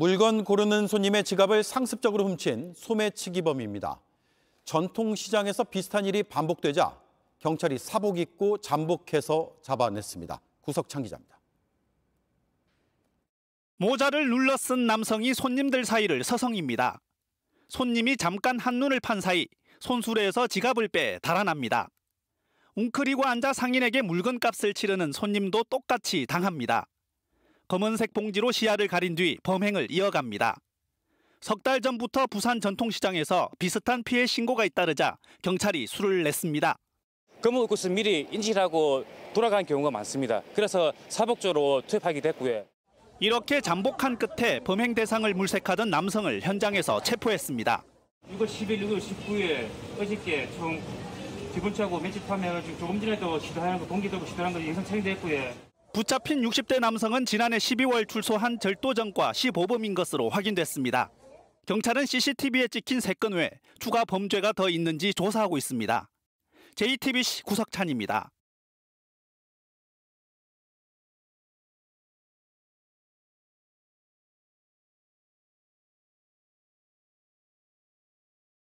물건 고르는 손님의 지갑을 상습적으로 훔친 소매치기범입니다. 전통시장에서 비슷한 일이 반복되자 경찰이 사복 입고 잠복해서 잡아냈습니다. 구석창 기자입니다. 모자를 눌러 쓴 남성이 손님들 사이를 서성입니다. 손님이 잠깐 한눈을 판 사이 손수레에서 지갑을 빼 달아납니다. 웅크리고 앉아 상인에게 물건값을 치르는 손님도 똑같이 당합니다. 검은색 봉지로 시야를 가린 뒤 범행을 이어갑니다. 석 달 전부터 부산 전통시장에서 비슷한 피해 신고가 잇따르자 경찰이 수를 냈습니다. 검은 옷깃 미리 인식하고 돌아간 경우가 많습니다. 그래서 사복조로 투입하기도 했고요. 이렇게 잠복한 끝에 범행 대상을 물색하던 남성을 현장에서 체포했습니다. 6월 10일, 6월 19일 어저께 총 기본차고 매집하면 조금 전에도 시도하는 거동기들 시도한 거 영상 촬영됐고요. 붙잡힌 60대 남성은 지난해 12월 출소한 절도전과 시보범인 것으로 확인됐습니다. 경찰은 CCTV에 찍힌 3건 외 추가 범죄가 더 있는지 조사하고 있습니다. JTBC 구석찬입니다.